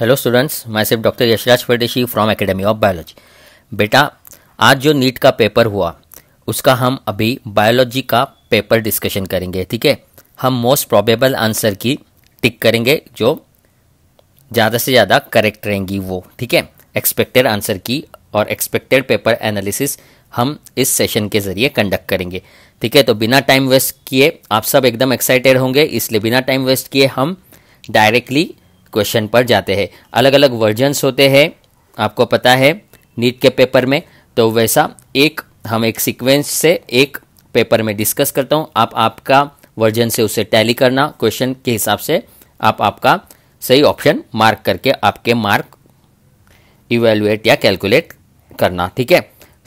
Hello students मैं सिर्फ doctor Yashraj परदेशी फ्रॉम एकेडमी ऑफ बायोलॉजी बेटा आज जो नीट का पेपर हुआ उसका हम अभी बायोलॉजी का पेपर डिस्कशन करेंगे ठीक है हम मोस्ट प्रोबेबल आंसर की टिक करेंगे जो ज़्यादा से ज़्यादा करेक्ट रहेंगी वो ठीक है एक्सपेक्टेड आंसर की और एक्सपेक्टेड पेपर एनालिसिस हम इस सेशन के ज़रिए कंडक्ट करेंगे ठीक है तो बिना टाइम वेस्ट किए आप सब एकदम एक्साइटेड होंगे इसलिए बिना टाइम वेस्ट किए हम डायरेक्टली क्वेश्चन पर जाते हैं अलग अलग वर्जन्स होते हैं आपको पता है नीट के पेपर में तो वैसा एक हम एक सीक्वेंस से एक पेपर में डिस्कस करता हूँ आप आपका वर्जन से उसे टैली करना क्वेश्चन के हिसाब से आप आपका सही ऑप्शन मार्क करके आपके मार्क इवेलुएट या कैलकुलेट करना ठीक है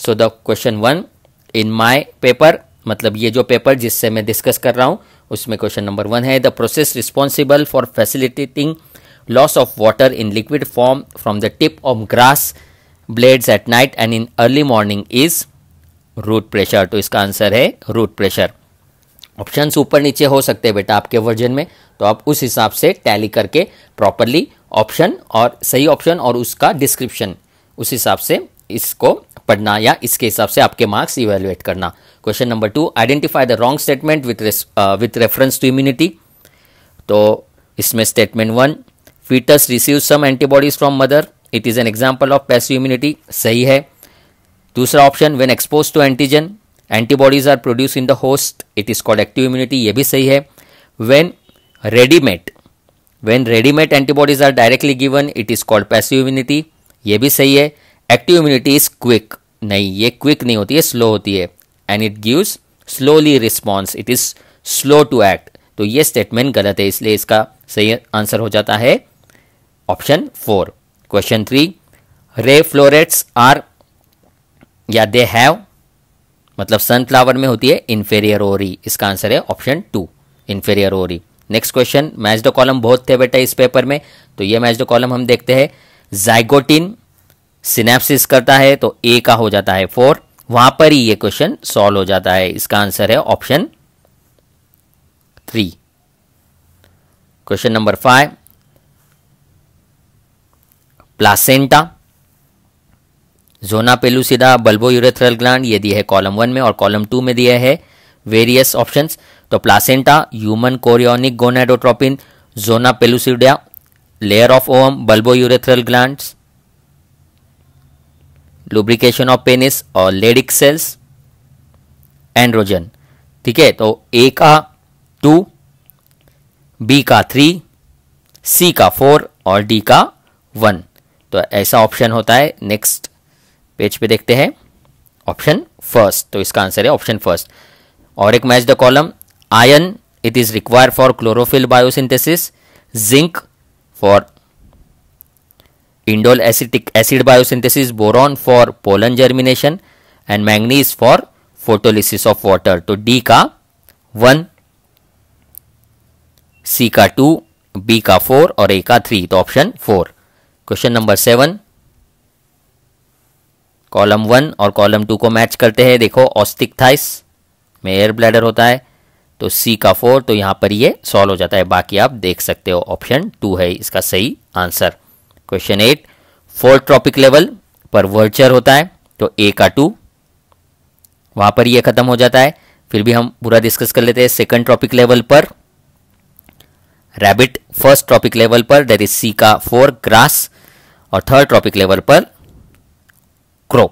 so the question one in my paper मतलब ये जो पेपर जिससे मैं डिस्कस कर रहा हूँ उसमें क्वेश्चन नंबर वन है the process responsible for facilitating loss of water in liquid form from the tip of grass blades at night and in early morning is root pressure तो इसका answer है root pressure option ऊपर नीचे हो सकते हैं बेटा आपके वर्जन में तो आप उस हिसाब से टैली करके प्रॉपरली ऑप्शन और सही ऑप्शन और उसका डिस्क्रिप्शन उस हिसाब से इसको पढ़ना या इसके हिसाब से आपके मार्क्स इवेल्युएट करना question number two identify the wrong statement with with reference to immunity तो इसमें statement one foetus receive some antibodies from mother it is an example of passive immunity सही है दूसरा option when expose to antigen antibodies are produce in the host it is called active immunity ये भी सही है when readymade when readymade antibodies are directly given it is called passive immunity ये भी सही है एक्टिव इम्यूनिटी इज क्विक नहीं ये क्विक नहीं होती है स्लो होती है and it gives slowly response it is slow to act तो ये स्टेटमेंट गलत है इसलिए इसका सही आंसर हो जाता है option four question three ray florets are या दे हैव मतलब सनफ्लावर में होती है इन्फेरियर ओरी इसका आंसर है option two inferior ovary next question match the column बहुत थे बेटा इस पेपर में तो ये मैच द कॉलम हम देखते हैं जाइगोटिन सिनेप्सिस करता है तो ए का हो जाता है फोर वहां पर ही ये क्वेश्चन सॉल्व हो जाता है इसका आंसर है option three question number five placenta zona pellucida bulbo urethral gland ये दिया है कॉलम वन में और कॉलम टू में दिया है वेरियस ऑप्शंस तो placenta human chorionic gonadotropin zona pellucida layer of ovum bulbo urethral gland lubrication of penis और लेडिक सेल्स एंड्रोजन ठीक है तो ए का टू बी का थ्री सी का फोर और डी का वन तो ऐसा ऑप्शन होता है नेक्स्ट पेज पे देखते हैं ऑप्शन फर्स्ट तो इसका आंसर है ऑप्शन फर्स्ट और एक match the column ion it is require for chlorophyll biosynthesis zinc for indole acetic acid biosynthesis boron for pollen germination and manganese for photolysis of water तो D का one C का two B का four और A का three तो option four question number seven column one और column two को match करते हैं देखो ऑस्टिक थाइस में एयर ब्लैडर होता है तो सी का फोर तो यहां पर ये सॉल्व हो जाता है बाकी आप देख सकते हो ऑप्शन टू है इसका सही answer question eight four trophic level पर वर्चर होता है तो ए का टू वहां पर ये ख़त्म हो जाता है फिर भी हम पूरा डिस्कस कर लेते हैं सेकंड ट्रॉपिक लेवल पर रैबिट फर्स्ट ट्रॉपिक लेवल पर दैट इज सी का फोर ग्रास और थर्ड ट्रॉपिक लेवल पर क्रो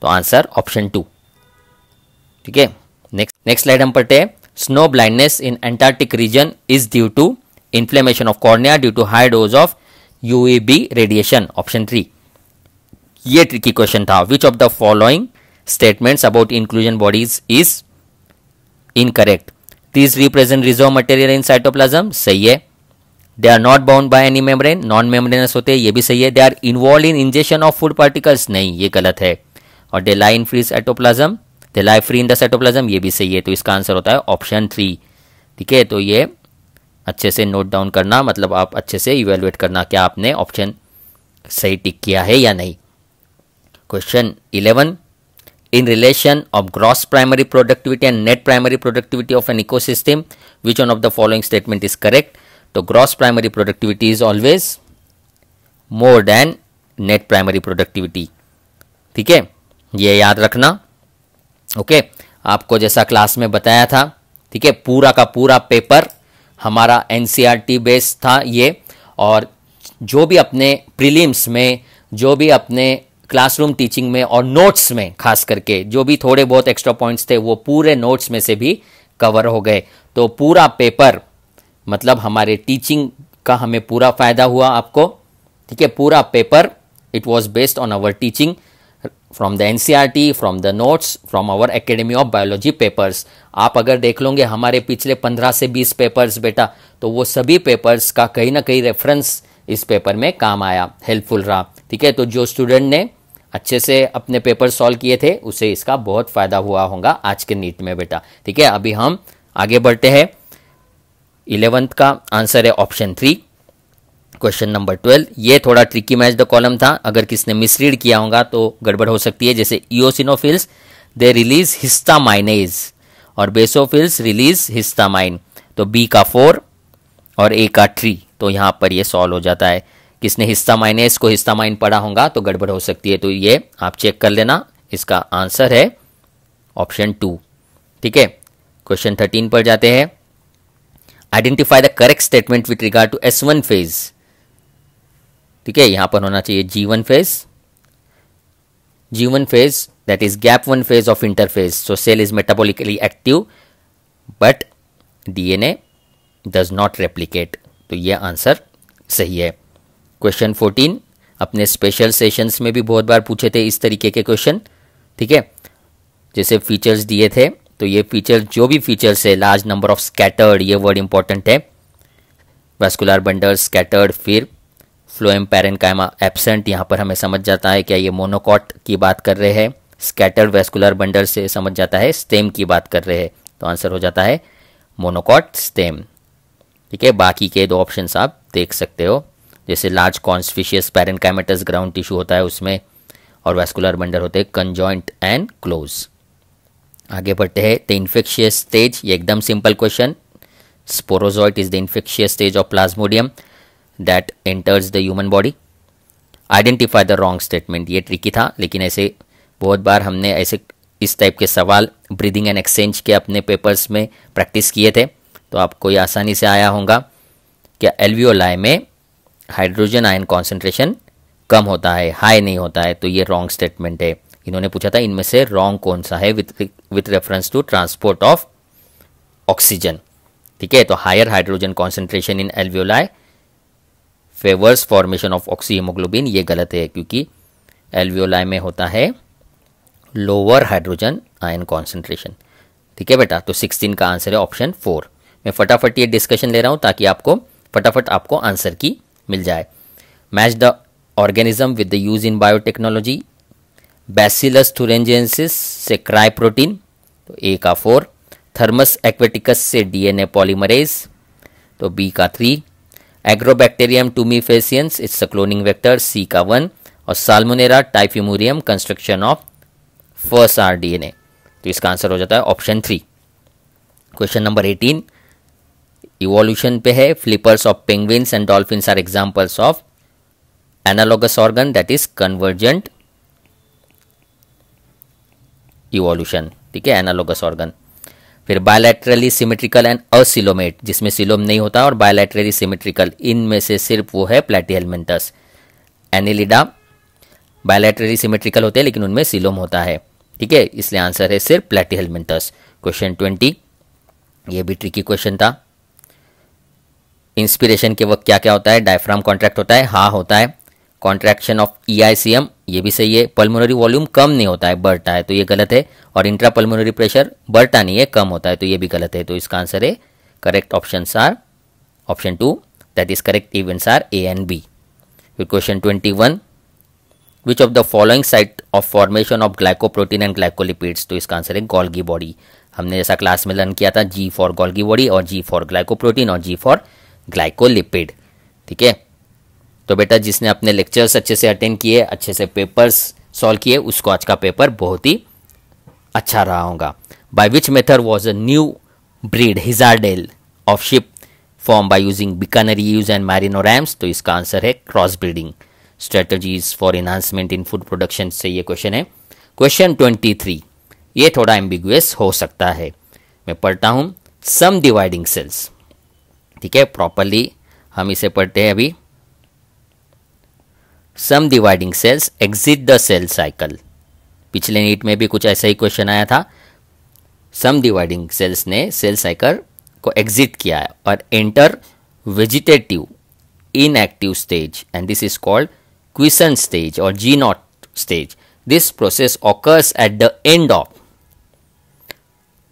तो आंसर ऑप्शन टू ठीक है नेक्स्ट नेक्स्ट स्लाइड हम पढ़ते हैं snow blindness in Antarctic region is due to inflammation of cornea due to high dose of UVB radiation option three ये tricky question था which of the following statements about inclusion bodies is incorrect these represent reserve material in cytoplasm सही है they are not bound by any membrane non membranous होते हैं ये भी सही है they are involve in ingestion of food particles नहीं ये गलत है और दे लाइ इन फ्री सेटोप्लाज्म दे लाइ फ्री इन द सेटोप्लाजम ये भी सही है तो इसका आंसर होता है ऑप्शन थ्री ठीक है तो ये अच्छे से नोट डाउन करना मतलब आप अच्छे से इवेलुएट करना क्या आपने ऑप्शन सही टिक किया है या नहीं question eleven in relation of gross primary productivity and net primary productivity of an ecosystem which one of the following statement is correct तो gross primary productivity is always more than net primary productivity ठीक है ये याद रखना okay okay? आपको जैसा class में बताया था ठीक है पूरा का पूरा पेपर हमारा एन बेस्ड e था ये और जो भी अपने प्रीलिम्स में जो भी अपने क्लासरूम टीचिंग में और नोट्स में खास करके जो भी थोड़े बहुत एक्स्ट्रा पॉइंट्स थे वो पूरे नोट्स में से भी कवर हो गए तो पूरा पेपर मतलब हमारे टीचिंग का हमें पूरा फ़ायदा हुआ आपको ठीक है पूरा paper it was based on our teaching from the an from the notes from our academy of biology papers आप अगर देख लोगे हमारे पिछले पंद्रह से बीस पेपर्स बेटा तो वो सभी पेपर्स का कहीं ना कहीं रेफरेंस इस पेपर में काम आया हेल्पफुल रहा ठीक है तो जो स्टूडेंट ने अच्छे से अपने पेपर सॉल्व किए थे उसे इसका बहुत फ़ायदा हुआ होगा आज के नीट में बेटा ठीक है अभी हम आगे बढ़ते हैं इलेवंथ का आंसर है option three question number twelve ये थोड़ा ट्रिकी मैच द कॉलम था अगर किसने मिसरीड किया होगा तो गड़बड़ हो सकती है जैसे इोसिनोफिल्स दे रिलीज हिस्टामाइनेज और बेसोफिल्स रिलीज हिस्टामाइन तो बी का फोर और ए का थ्री तो यहां पर यह सॉल्व हो जाता है किसने हिस्टामाइनेज को हिस्टामाइन पढ़ा होगा तो गड़बड़ हो सकती है तो ये आप चेक कर लेना इसका आंसर है ऑप्शन टू ठीक है क्वेश्चन थर्टीन पर जाते हैं identify the correct statement with regard to S one phase ठीक है यहां पर होना चाहिए G one phase G one phase that is gap one phase of interphase so cell is metabolically active but DNA does not replicate तो यह answer सही है क्वेश्चन फोर्टीन अपने स्पेशल सेशंस में भी बहुत बार पूछे थे इस तरीके के क्वेश्चन ठीक है जैसे फीचर्स दिए थे तो ये फीचर जो भी फीचर्स है लार्ज नंबर ऑफ स्कैटर्ड ये वर्ड इंपॉर्टेंट है वेस्कुलर बंडल स्कैटर्ड फिर फ्लोएम कायमा एबसेंट यहाँ पर हमें समझ जाता है क्या ये मोनोकॉट की बात कर रहे हैं स्कैटर्ड वेस्कुलर बंडल से समझ जाता है स्टेम की बात कर रहे हैं तो आंसर हो जाता है मोनोकॉट स्टेम ठीक है बाकी के दो ऑप्शन आप देख सकते हो जैसे large conspicuous parenchymatous ground tissue होता है उसमें और वेस्कुलर बंडल होते हैं कंजॉइंट एंड क्लोज आगे बढ़ते हैं द इन्फेक्शियस स्टेज ये एकदम simple question sporozoite is the infectious stage of plasmodium that enters the human body identify the wrong statement ये ट्रिकी था लेकिन ऐसे बहुत बार हमने ऐसे इस टाइप के सवाल ब्रीदिंग एंड एक्सचेंज के अपने पेपर्स में प्रैक्टिस किए थे तो आपको ये आसानी से आया होगा कि एलवीओलाई में हाइड्रोजन आयन कॉन्सेंट्रेशन कम होता है हाई नहीं होता है तो ये रॉन्ग स्टेटमेंट है इन्होंने पूछा था इनमें से रॉन्ग कौन सा है with with reference to transport of oxygen ठीक है तो higher hydrogen concentration in alveoli favours formation of oxyhaemoglobin ये गलत है क्योंकि एल्वियोलाई में होता है लोअर हाइड्रोजन आयन कॉन्सेंट्रेशन ठीक है बेटा तो सिक्सटीन का आंसर है ऑप्शन फोर मैं फटाफट ये डिस्कशन ले रहा हूँ ताकि आपको फटाफट आपको आंसर की मिल जाए match the organism with the use in biotechnology bacillus thuringiensis से क्राई प्रोटीन तो ए का फोर थर्मस एक्वेटिकस से डीएनए पॉलीमरेज तो बी का three agrobacterium tumefaciens it's a cloning vector C का वन और salmonella typhimurium construction of first r DNA तो इसका आंसर हो जाता है option three question number eighteen evolution पे है flippers of penguins and dolphins are examples of analogous organ that is convergent evolution ठीक है एनालोगस ऑर्गन फिर बायोलेट्रली सिमेट्रिकल एंड असिलोमेट जिसमें सिलोम नहीं होता और बायोलेट्रली सिमेट्रिकल इनमें से सिर्फ वो है प्लेटीहेलमेंटस एनिलिडा बायोलेट्रली सिमेट्रिकल होते हैं लेकिन उनमें सिलोम होता है ठीक है इसलिए आंसर है सिर्फ प्लेटीहेलमेंटस क्वेश्चन ट्वेंटी ये भी ट्रिकी क्वेश्चन था इंस्पिरेशन के वक्त क्या क्या होता है डायफ्राम कॉन्ट्रैक्ट होता है हा होता है कॉन्ट्रैक्शन ऑफ ई ये भी सही है पल्मोनरी वॉल्यूम कम नहीं होता है बढ़ता है तो ये गलत है और इंट्रा पल्मोनरी प्रेशर बढ़ता नहीं है कम होता है तो ये भी गलत है तो इसका आंसर है correct option are option two that is correct events are A and B फिर question twenty one which of the following site of formation of glycoprotein and glycolipids तो इसका आंसर है गोल्गी बॉडी हमने जैसा class में learn किया था जी for Golgi body और जी फॉर ग्लाइकोप्रोटीन और जी फॉर ग्लाइकोलिपिड ठीक है तो बेटा जिसने अपने लेक्चर्स अच्छे से अटेंड किए अच्छे से पेपर्स सॉल्व किए उसको आज का पेपर बहुत ही अच्छा रहा होगा by which method was a new breed Hisardale of sheep form by using Bikaneri ewes and merino rams तो इसका आंसर है cross breeding strategies for enhancement in food production से ये क्वेश्चन है क्वेश्चन ट्वेंटी थ्री ये थोड़ा एम्बिगुअस हो सकता है मैं पढ़ता हूँ सम डिवाइडिंग सेल्स ठीक है प्रॉपरली हम इसे पढ़ते हैं अभी some dividing cells exit the cell cycle पिछले नीट में भी कुछ ऐसा ही क्वेश्चन आया था सम डिवाइडिंग सेल्स ने सेल साइकिल को एग्जिट किया है और enter vegetative inactive stage and this is called quiescent stage और G naught stage this process occurs at the end of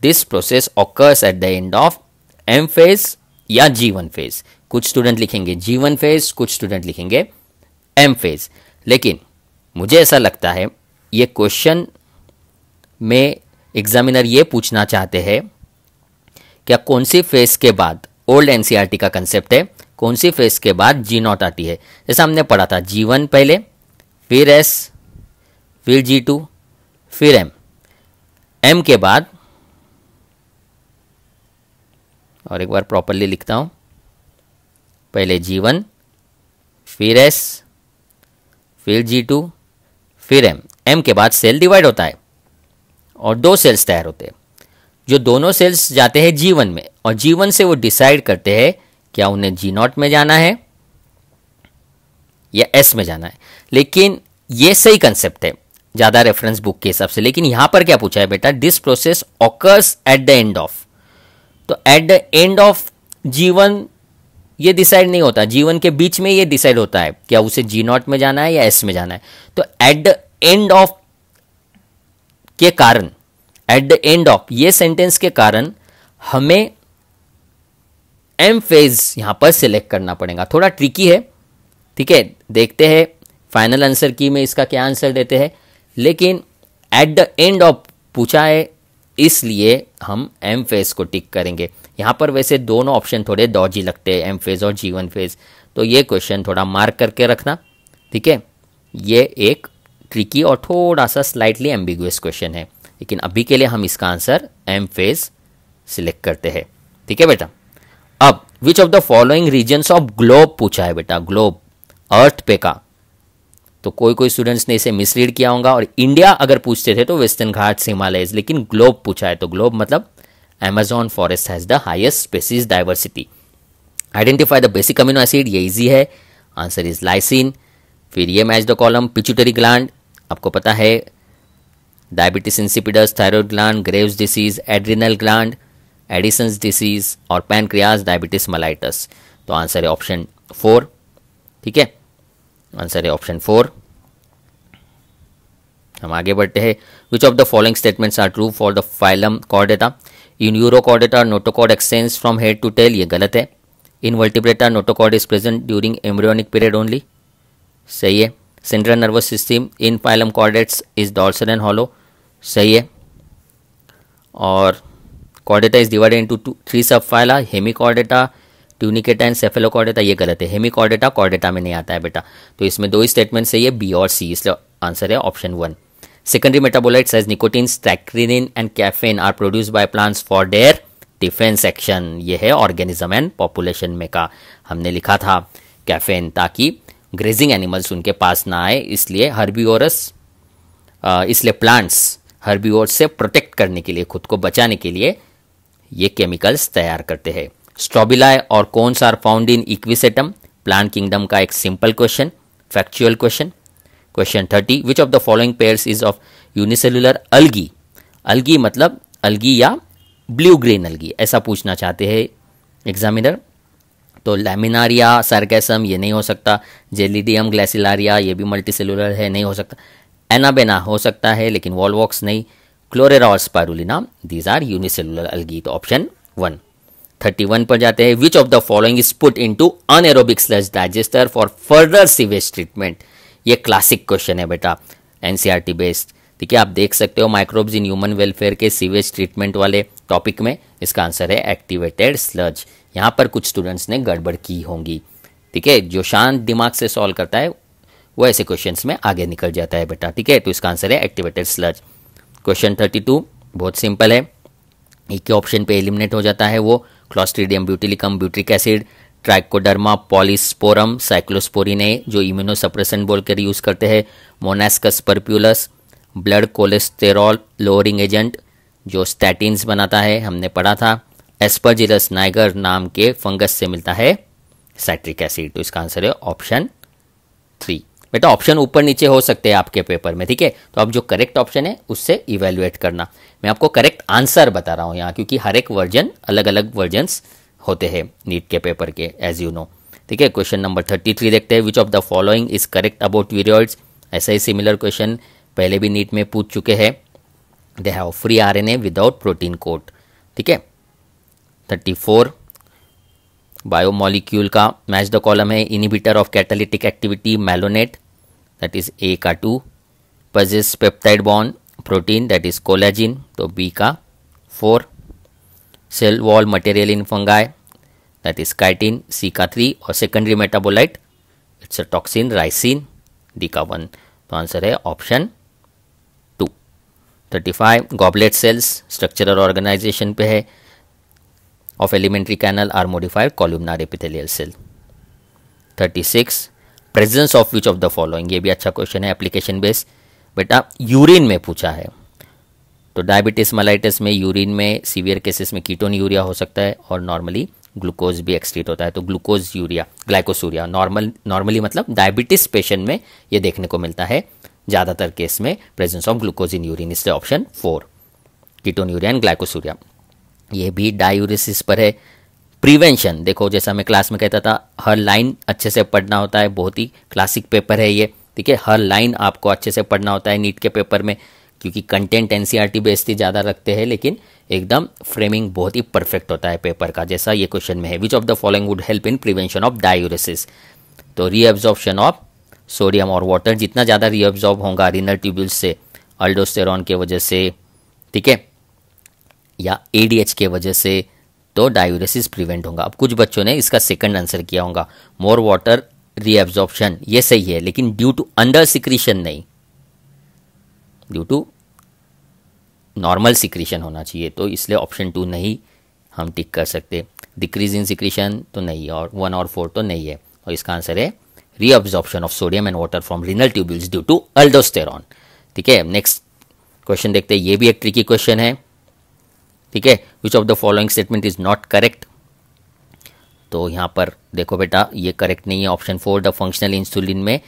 this process occurs at the end of M phase या G one phase कुछ student लिखेंगे जीवन phase कुछ student लिखेंगे M phase लेकिन मुझे ऐसा लगता है ये क्वेश्चन में एग्जामिनर ये पूछना चाहते हैं क्या कौन सी फेज के बाद ओल्ड एनसीईआरटी e का कंसेप्ट है कौन सी फेज के बाद जी नॉट आती है जैसा हमने पढ़ा था जी वन पहले फिर एस फिर जी टू फिर एम एम के बाद और एक बार प्रॉपरली लिखता हूं पहले जी वन फिर एस फिर जी टू फिर एम एम के बाद सेल डिवाइड होता है और दो सेल्स तैयार होते हैं जो दोनों सेल्स जाते हैं जी वन में और जी वन से वो डिसाइड करते हैं क्या उन्हें जी नॉट में जाना है या एस में जाना है लेकिन ये सही कंसेप्ट है ज़्यादा रेफरेंस बुक के हिसाब से लेकिन यहां पर क्या पूछा है बेटा this process occurs at the end of तो at the end of G one ये डिसाइड नहीं होता जीवन के बीच में ये डिसाइड होता है क्या उसे जी नॉट में जाना है या एस में जाना है तो एट द एंड ऑफ के कारण एट द एंड ऑफ ये सेंटेंस के कारण हमें एम फेज यहां पर सिलेक्ट करना पड़ेगा थोड़ा ट्रिकी है ठीक है देखते हैं फाइनल आंसर की में इसका क्या आंसर देते हैं लेकिन एट द एंड ऑफ पूछा है इसलिए हम एम फेज को टिक करेंगे यहाँ पर वैसे दोनों ऑप्शन थोड़े दौजी लगते हैं एम फेज़ और जी वन फेज़ तो ये क्वेश्चन थोड़ा मार्क करके रखना ठीक है ये एक ट्रिकी और थोड़ा सा स्लाइटली एम्बिगुअस क्वेश्चन है लेकिन अभी के लिए हम इसका आंसर एम फेज़ सिलेक्ट करते हैं ठीक है बेटा अब which of the following regions of globe पूछा है बेटा ग्लोब अर्थ पे का तो कोई कोई स्टूडेंट्स ने इसे मिसलीड किया होगा और इंडिया अगर पूछते थे तो वेस्टर्न घाट हिमालय लेकिन ग्लोब पूछा है तो ग्लोब मतलब Amazon forest has the highest species diversity identify the basic amino acid ये इजी है आंसर इज लाइसिन फिर ये match the column pituitary gland आपको पता है diabetes insipidus thyroid gland Graves disease adrenal gland Addison's disease और pancreas diabetes mellitus तो answer है ऑप्शन फोर ठीक है आंसर है ऑप्शन फोर हम आगे बढ़ते हैं which of the following statements are true for the phylum chordata in urochordata, notochord extends from head to tail ये गलत है in vertebrata notochord is present during embryonic period only सही है central nervous system in phylum chordates is dorsal and hollow सही है और chordata is divided into two three subphyla hemichordata tunicata and cephalochordata ये गलत है Hemy Chordata Chordata में नहीं आता है बेटा तो इसमें दो ही स्टेटमेंट सही है बी और सी इसलिए आंसर है option one secondary metabolites such as nicotine, strychnine and caffeine are produced by plants for defence action ये है ऑर्गेनिज्म एंड पॉपुलेशन में का हमने लिखा था कैफेन ताकि ग्रेजिंग एनिमल्स उनके पास ना आए इसलिए हर्बियोरस इसलिए प्लांट्स हर्बियोर से प्रोटेक्ट करने के लिए खुद को बचाने के लिए ये केमिकल्स तैयार करते हैं स्ट्रॉबिलाय और cones are found in equisetum plant kingdom का एक simple question factual question question thirty which of the following pairs is of unicellular algae algae मतलब अलगी या ब्लू ग्रेन अलगी ऐसा पूछना चाहते हैं एग्जामिनर तो लेमिनारिया सरकेसम ये नहीं हो सकता जेलिडियम ग्लैसिलारिया ये भी मल्टी सेलुलर है नहीं हो सकता एनाबेना हो सकता है लेकिन वॉलवॉक्स नहीं क्लोरेरा और spirulina these are unicellular algae तो ऑप्शन वन थर्टी वन पर जाते हैं which of the following is put in to anaerobic sludge digester for further sewage treatment ये क्लासिक क्वेश्चन है बेटा एन बेस्ड ठीक है आप देख सकते हो माइक्रोब्स इन ह्यूमन वेलफेयर के सीवेज ट्रीटमेंट वाले टॉपिक में इसका आंसर है एक्टिवेटेड स्लज यहाँ पर कुछ स्टूडेंट्स ने गड़बड़ की होंगी ठीक है जो शांत दिमाग से सॉल्व करता है वो ऐसे क्वेश्चन में आगे निकल जाता है बेटा ठीक है तो इसका आंसर है activated sludge question thirty two बहुत सिंपल है एक ही ऑप्शन पे एलिमिनेट हो जाता है वो clostridium butylicum butyric acid trichoderma polysporum cyclosporin जो इम्यूनोसप्रेसेंट बोलकर यूज़ करते हैं monascus purpureus blood cholesterol lowering agent जो स्टैटिन्स बनाता है हमने पढ़ा था एस्पर्जिलस नाइगर नाम के फंगस से मिलता है साइट्रिक एसिड तो इसका आंसर है ऑप्शन थ्री बेटा ऑप्शन ऊपर नीचे हो सकते हैं आपके पेपर में ठीक है तो आप जो करेक्ट ऑप्शन है उससे इवेल्युएट करना मैं आपको करेक्ट आंसर बता रहा हूं यहाँ क्योंकि हर एक वर्जन अलग अलग वर्जन्स होते हैं नीट के पेपर के एज यू नो ठीक है क्वेश्चन नंबर थर्टी थ्री देखते हैं which of the following is correct about viroids ऐसा ही सिमिलर क्वेश्चन पहले भी नीट में पूछ चुके हैं they have free R N A without protein coat ठीक है थर्टी फोर बायोमोलिक्यूल का मैच द कॉलम है inhibitor of catalytic activity malonate that is A का two possess peptide bond protein that is collagen तो B का four cell wall material in fungi that is chitin CK3 और secondary metabolite it's a toxin ricin DK1 तो answer है option two thirty five goblet cells structural organization पे है of alimentary canal are modified columnar epithelial cell thirty six presence of which of the following ये भी अच्छा question है application based बेटा urine में पूछा है तो डायबिटिस मलाइटिस में यूरिन में सीवियर केसेस में कीटोन यूरिया हो सकता है और नॉर्मली ग्लूकोज भी एक्सट्रीट होता है तो glucosuria glycosuria normal normally मतलब डायबिटिस पेशेंट में ये देखने को मिलता है ज़्यादातर केस में presence of glucose in urine इसलिए option four ketonuria and glycosuria ये भी डायूरिसिस पर है प्रिवेंशन देखो जैसा मैं क्लास में कहता था हर लाइन अच्छे से पढ़ना होता है बहुत ही क्लासिक पेपर है ये ठीक है हर लाइन आपको अच्छे से पढ़ना होता है नीट के पेपर में क्योंकि कंटेंट एन सी बेस ज़्यादा रखते हैं लेकिन एकदम फ्रेमिंग बहुत ही परफेक्ट होता है पेपर का जैसा ये क्वेश्चन में है which of the following would help in prevention of diuresis तो रीअब्जॉर्प्शन ऑफ सोडियम और वाटर जितना ज़्यादा रीअब्जॉर्ब होगा रिनर ट्यूब्यूल्स से अल्डोस्टेरॉन के वजह से ठीक है या ए के वजह से तो डायोरेसिस प्रिवेंट होगा अब कुछ बच्चों ने इसका सेकंड आंसर किया होगा मोर वाटर रीएब्जॉर्प्शन ये सही है लेकिन ड्यू टू अंडर सिक्रीशन नहीं ड्यू टू नॉर्मल सिक्रीशन होना चाहिए तो इसलिए ऑप्शन टू नहीं हम टिक कर सकते डिक्रीज इन सिक्रीशन तो नहीं है और वन और फोर तो नहीं है और इसका आंसर है reabsorption of sodium and water from renal tubules due to aldosterone ठीक है नेक्स्ट क्वेश्चन देखते हैं ये भी एक ट्रिकी क्वेश्चन है ठीक है which of the following statement is not correct तो यहाँ पर देखो बेटा ये करेक्ट नहीं है option four the functional insulin में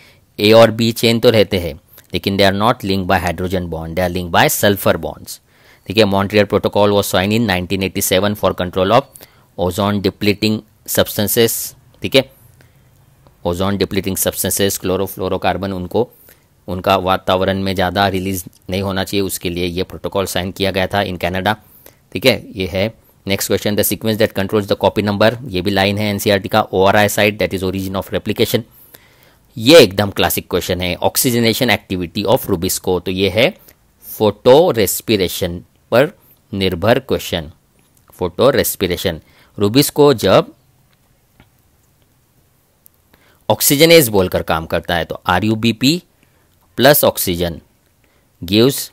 ए और बी चेन तो रहते हैं लेकिन they are not link by hydrogen bond they are link by sulphur bonds ठीक है Montreal protocol was sign in 1987 for control of ozone depleting substances ठीक है ओजोन डिप्लीटिंग सब्सटेंसेस क्लोरोफ्लोरोकार्बन उनको उनका वातावरण में ज़्यादा रिलीज नहीं होना चाहिए उसके लिए ये प्रोटोकॉल साइन किया गया था इन कैनेडा ठीक है ये है next question the sequence that controls the copy number ये भी लाइन है एनसीआरटी e का O R I site that is origin of replication ये एकदम क्लासिक क्वेश्चन है ऑक्सीजनेशन एक्टिविटी ऑफ रूबिस्को तो ये है फोटो रेस्पिरेशन पर निर्भर क्वेश्चन फोटो रेस्पिरेशन रूबिस्को जब ऑक्सीजनेज बोलकर काम करता है तो R U B P plus oxygen gives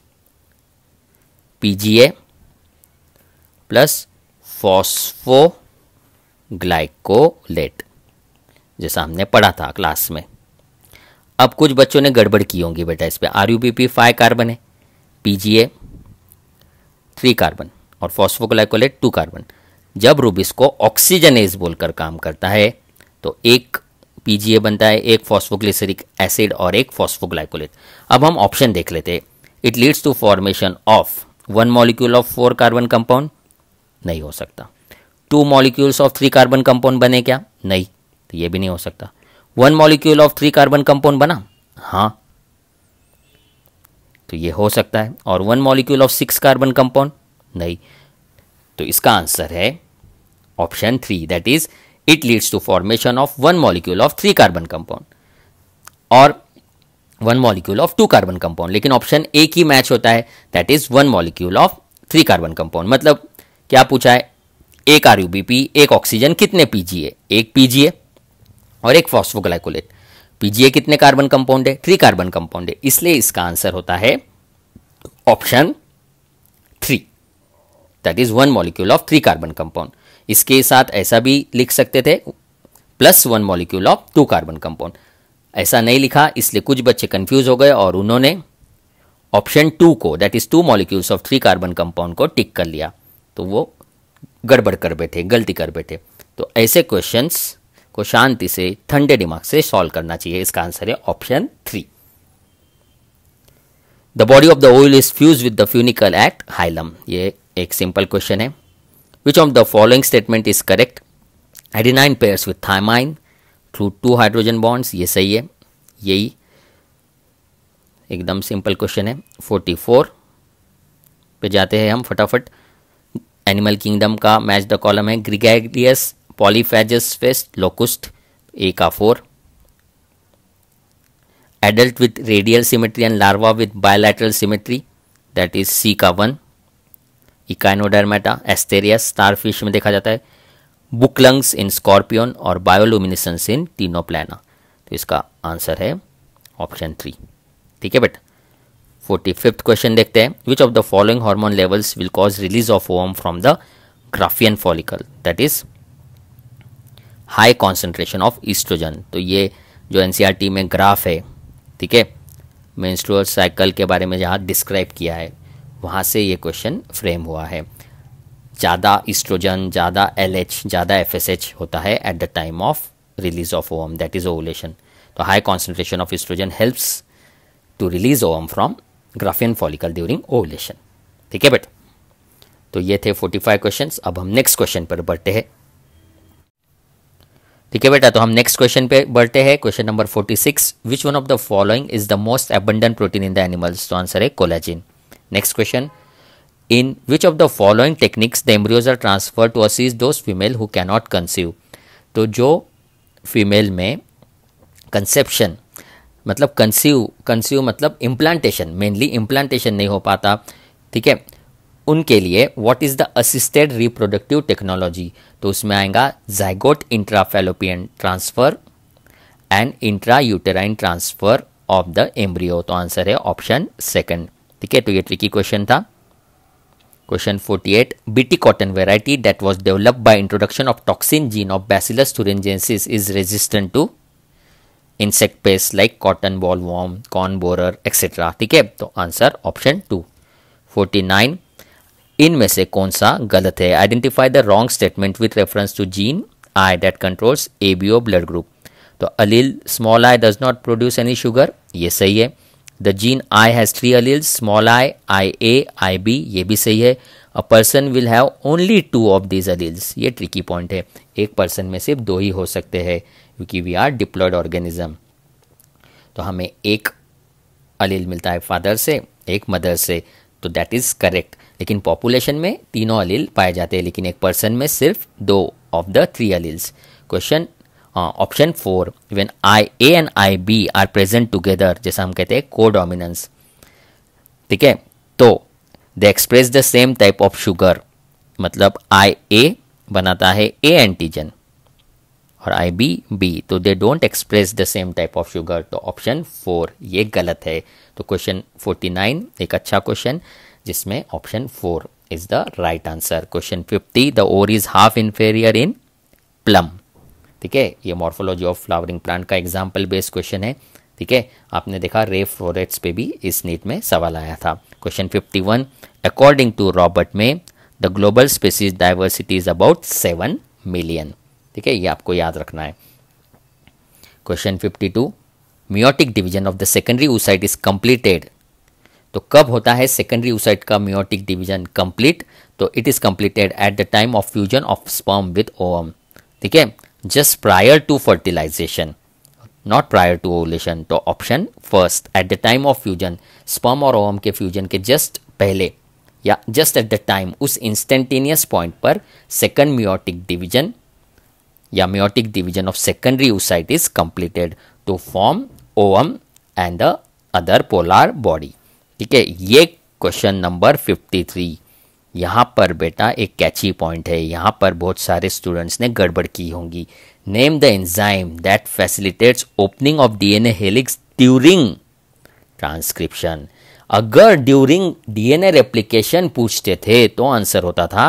P G A plus phosphoglycolate जैसा हमने पढ़ा था क्लास में अब कुछ बच्चों ने गड़बड़ की होंगी बेटा इस पर R U P P five carbon है P G A three carbon और फॉस्फोकोलाइकोलेट टू कार्बन जब रूबिस को ऑक्सीजनेज बोलकर काम करता है तो एक पीजीए बनता है एक फॉस्फोग्लिसरिक एसिड और एक फॉस्फोग्लाइकोलेट अब हम ऑप्शन देख लेते हैं it leads to formation of one molecule of four carbon compound नहीं हो सकता two molecules of three carbon compound बने क्या नहीं तो ये भी नहीं हो सकता one molecule of three carbon compound बना हाँ तो ये हो सकता है और one molecule of six carbon compound नहीं तो इसका आंसर है option three that is it leads to formation of one molecule of three carbon compound और one molecule of two carbon compound लेकिन ऑप्शन ए की मैच होता है that is one molecule of three carbon compound मतलब क्या पूछा है एक आर एक ऑक्सीजन कितने पीजीए एक पीजिए और एक फॉस्फोग्लाइकोलेट पीजीए कितने कार्बन कंपाउंड है थ्री कार्बन कंपाउंड है इसलिए इसका आंसर होता है option three that is one molecule of three carbon compound इसके साथ ऐसा भी लिख सकते थे plus one molecule of two carbon compound ऐसा नहीं लिखा इसलिए कुछ बच्चे कंफ्यूज हो गए और उन्होंने ऑप्शन टू को that is two molecules of three carbon compound को टिक कर लिया तो वो गड़बड़ कर बैठे गलती कर बैठे तो ऐसे क्वेश्चंस को शांति से ठंडे दिमाग से सॉल्व करना चाहिए इसका आंसर है option three the body of the ovule is fuse with the funicle at hilum ये एक सिंपल क्वेश्चन है which of the following statement is correct adenine pairs with thymine through two hydrogen bonds ये सही है यही एकदम simple question है forty four पे जाते हैं हम फटाफट एनिमल किंगडम का मैच द कॉलम है gregarious polyphagous pest locust A का four adult with radial symmetry and larva with bilateral symmetry that is C का वन इकाइनोडर्मेटा एस्टेरियस स्टारफिश में देखा जाता है बुकलंग्स इन स्कॉर्पियन और बायोलुमिनिसंस इन टीनोप्लाना तो इसका आंसर है ऑप्शन थ्री ठीक है बेटा फोर्टी फिफ्थ क्वेश्चन देखते हैं which of the following hormone levels will cause release of ovum from the Graafian follicle that is high concentration of oestrogen तो ये जो एन e में ग्राफ है ठीक है मेंस्ट्रुअल साइकिल के बारे में जहाँ डिस्क्राइब किया है वहाँ से ये क्वेश्चन फ्रेम हुआ है ज़्यादा ईस्ट्रोजन ज़्यादा एल ज़्यादा एफ होता है at the time of release of ovum that is ovulation तो high concentration of oestrogen helps to release ovum from Graafian follicle during ovulation ठीक है बेटा तो ये थे 45 क्वेश्चंस अब हम नेक्स्ट क्वेश्चन पर बढ़ते हैं ठीक है बेटा तो हम नेक्स्ट क्वेश्चन पे बढ़ते हैं question number 46 which one of the following is the most abundant protein in the animals तो आंसर है collagen next question in which of the following techniques the embryos are transfer to assist those female who cannot conceive तो जो female में conception मतलब conceive conceive मतलब implantation mainly implantation नहीं हो पाता ठीक है उनके लिए what is the assisted reproductive technology तो उसमें आएगा zygote intrafallopian transfer and intra uterine transfer of the embryo तो आंसर है ऑप्शन सेकंड ठीक है तो ये ट्रिकी क्वेश्चन था question 48 BT cotton variety that was develop by introduction of toxin gene of Bacillus thuringiensis is resistant to insect pest like cotton bollworm corn borer etcetera ठीक है तो answer option to nine इनमें से कौन सा गलत है identify the wrong statement with reference to gene I that controls A B O blood group तो allele small i does not produce any sugar ये सही है the gene I has three allele small i I A I B ये भी सही है a person will have only two of these alleles ये tricky point है एक पर्सन में सिर्फ दो ही हो सकते हैं क्योंकि वी आर डिप्लॉयड ऑर्गेनिज्म तो हमें एक अलील मिलता है फादर से एक मदर से तो दैट इज़ करेक्ट लेकिन पॉपुलेशन में तीनों अलील पाए जाते हैं लेकिन एक पर्सन में सिर्फ दो of the three alleles question option four when I A and I B are present together जैसा हम कहते हैं को डोमिनेंस ठीक है तो they express the same type of sugar मतलब आई ए बनाता है ए एंटीजन और आई बी बी तो they don't express the same type of sugar तो ऑप्शन फोर ये गलत है तो क्वेश्चन फोर्टी नाइन एक अच्छा क्वेश्चन जिसमें option four is the right answer question fifty the ovary is half inferior in plum ठीक है ये मॉर्फोलॉजी ऑफ फ्लावरिंग प्लांट का एग्जाम्पल बेस्ड क्वेश्चन है ठीक है आपने देखा रे फ्लोरेट्स पे भी इस नीट में सवाल आया था question fifty one according to Robert May the global species diversity is about seven million ठीक है ये आपको याद रखना है question fifty two meiotic division of the secondary oocyte is completed तो कब होता है सेकेंडरी ओसाइट का मियोटिक डिवीजन कंप्लीट तो it is completed at the time of fusion of sperm with ovum ठीक है just prior to fertilisation not prior to ovulation तो option first at the time of fusion sperm और ovum के fusion के just पहले या just at the time उस instantaneous point पर सेकेंड मियोटिक डिवीजन या meiotic division of secondary oocyte is completed to form ovum and the other polar body ठीक है ये क्वेश्चन नंबर फिफ्टी थ्री यहाँ पर बेटा एक कैची पॉइंट है यहाँ पर बहुत सारे स्टूडेंट्स ने गड़बड़ की होंगी name the enzyme that facilitates opening of DNA helix during transcription अगर ड्यूरिंग डीएनए रेप्लिकेशन पूछते थे तो आंसर होता था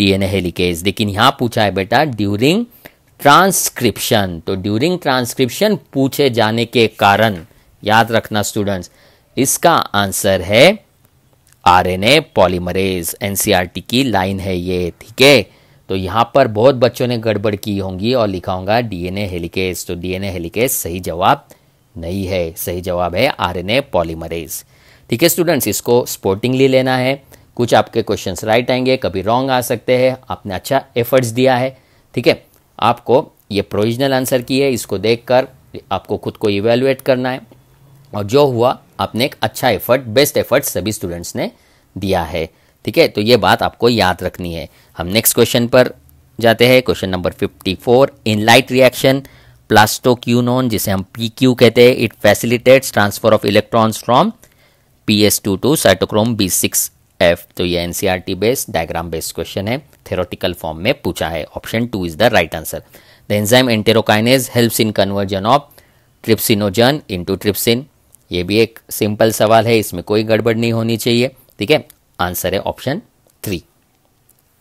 डीएनए हेलिकेज लेकिन यहां पूछा है बेटा ड्यूरिंग ट्रांसक्रिप्शन तो ड्यूरिंग ट्रांसक्रिप्शन पूछे जाने के कारण याद रखना स्टूडेंट्स इसका आंसर है आरएनए पॉलीमरेज एनसीईआरटी की लाइन है ये ठीक है तो यहाँ पर बहुत बच्चों ने गड़बड़ की होंगी और लिखा होगा डीएनए हेलिकेज तो डीएनए हेलिकेज सही जवाब नहीं है सही जवाब है आरएनए पॉलीमरेज ठीक है स्टूडेंट्स इसको स्पोर्टिंगली लेना है कुछ आपके क्वेश्चंस राइट आएंगे कभी रॉन्ग आ सकते हैं आपने अच्छा एफर्ट्स दिया है ठीक है आपको ये प्रोविजनल आंसर की है इसको देखकर आपको खुद को इवेलुएट करना है और जो हुआ आपने एक अच्छा एफर्ट बेस्ट एफर्ट सभी स्टूडेंट्स ने दिया है ठीक है तो ये बात आपको याद रखनी है हम नेक्स्ट क्वेश्चन पर जाते हैं question number 54 light reaction plastoquinone जिसे हम पी क्यू कहते हैं it facilitates transfer of electrons from P S two to cytochrome b six f तो ये N C R T based diagram based question है थेरोटिकल फॉर्म में पूछा है option two is the right answer the enzyme enterokinase helps in conversion of trypsinogen to trypsin ये भी एक simple सवाल है इसमें कोई गड़बड़ नहीं होनी चाहिए ठीक है आंसर है option three